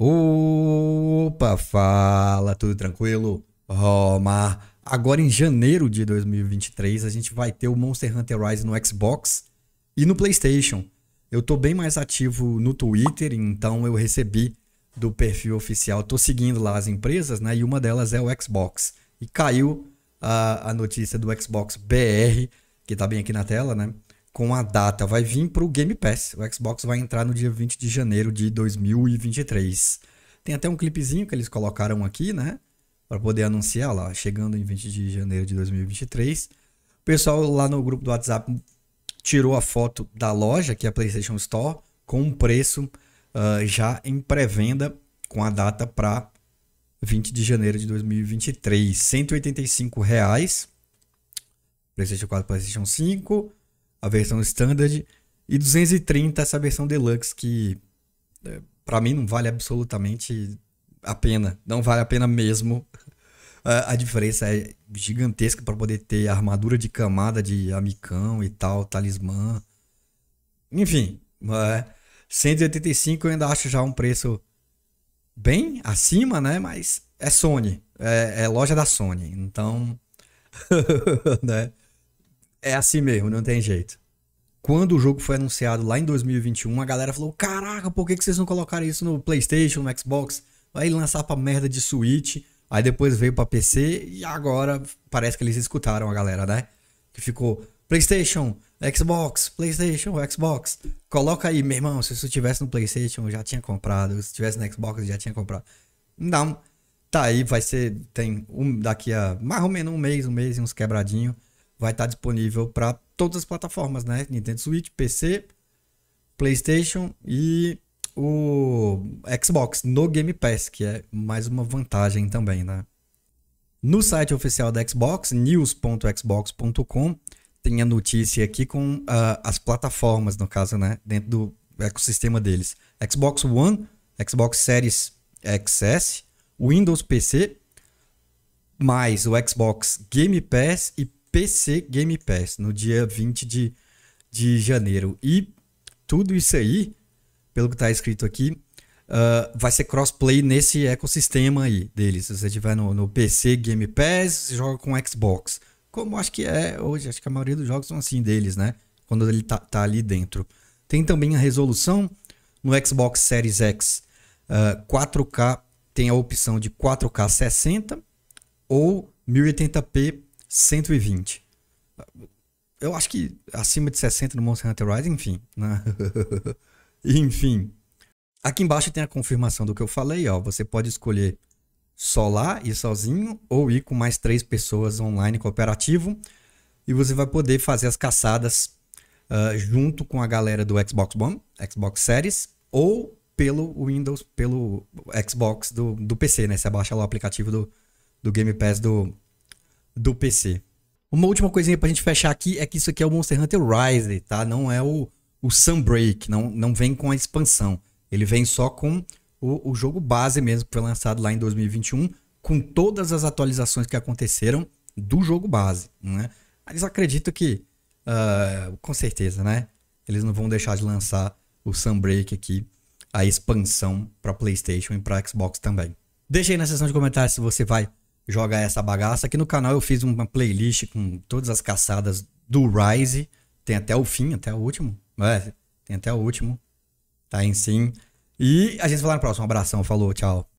Opa, fala, tudo tranquilo? Roma. Agora em janeiro de 2023 a gente vai ter o Monster Hunter Rise no Xbox e no PlayStation. Eu tô bem mais ativo no Twitter, então eu recebi do perfil oficial, tô seguindo lá as empresas, né? E uma delas é o Xbox. E caiu a, a notícia do Xbox BR, que tá bem aqui na tela, né? com a data, vai vir para o Game Pass. O Xbox vai entrar no dia 20 de janeiro de 2023. Tem até um clipezinho que eles colocaram aqui, né? Para poder anunciar lá, chegando em 20 de janeiro de 2023. O pessoal lá no grupo do WhatsApp tirou a foto da loja, que é a PlayStation Store, com um preço uh, já em pré-venda com a data para 20 de janeiro de 2023. R$ 185. Reais, PlayStation 4, PlayStation 5 a versão standard, e 230 essa versão deluxe, que é, para mim não vale absolutamente a pena. Não vale a pena mesmo. A, a diferença é gigantesca para poder ter armadura de camada de amicão e tal, talismã. Enfim, é, 185 eu ainda acho já um preço bem acima, né? Mas é Sony, é, é loja da Sony, então, né? é assim mesmo, não tem jeito. Quando o jogo foi anunciado lá em 2021, a galera falou: Caraca, por que, que vocês não colocaram isso no PlayStation, no Xbox? Vai lançar pra merda de Switch. Aí depois veio pra PC e agora parece que eles escutaram a galera, né? Que ficou: PlayStation, Xbox, PlayStation, Xbox. Coloca aí, meu irmão, se isso tivesse no PlayStation eu já tinha comprado, se tivesse no Xbox eu já tinha comprado. Não, tá aí, vai ser, tem um daqui a mais ou menos um mês, um mês e uns quebradinhos vai estar disponível para todas as plataformas, né? Nintendo Switch, PC, PlayStation e o Xbox no Game Pass, que é mais uma vantagem também, né? No site oficial da Xbox, news.xbox.com, tem a notícia aqui com uh, as plataformas, no caso, né? Dentro do ecossistema deles: Xbox One, Xbox Series XS, Windows PC, mais o Xbox Game Pass e PC Game Pass no dia 20 de, de janeiro. E tudo isso aí, pelo que está escrito aqui, uh, vai ser crossplay nesse ecossistema aí deles. Se você tiver no, no PC Game Pass, você joga com Xbox. Como acho que é hoje, acho que a maioria dos jogos são assim deles, né? Quando ele tá, tá ali dentro. Tem também a resolução no Xbox Series X uh, ah, 4K tem a opção de 4K 60 ou 1080p 120. Eu acho que acima de 60 no Monster Hunter Rise, enfim. Né? enfim. Aqui embaixo tem a confirmação do que eu falei, ó. Você pode escolher só lá, ir sozinho, ou ir com mais três pessoas online cooperativo. E você vai poder fazer as caçadas uh, junto com a galera do Xbox One, Xbox Series, ou pelo Windows, pelo Xbox do, do PC, né? Você baixa lá o aplicativo do, do Game Pass do, do PC. Uma última coisinha pra gente fechar aqui é que isso aqui é o Monster Hunter Rise, tá? Não é o, o Sunbreak, não, não vem com a expansão. Ele vem só com o, o jogo base mesmo, que foi lançado lá em 2021, com todas as atualizações que aconteceram do jogo base, né? Mas acredito que, uh, com certeza, né? Eles não vão deixar de lançar o Sunbreak aqui, a expansão para PlayStation e para Xbox também. Deixa aí na seção de comentários se você vai joga essa bagaça. Aqui no canal eu fiz uma playlist com todas as caçadas do Rise. Tem até o fim, até o último. É, tem até o último. Tá em sim. E a gente vai lá no próximo. Um abração, falou, tchau.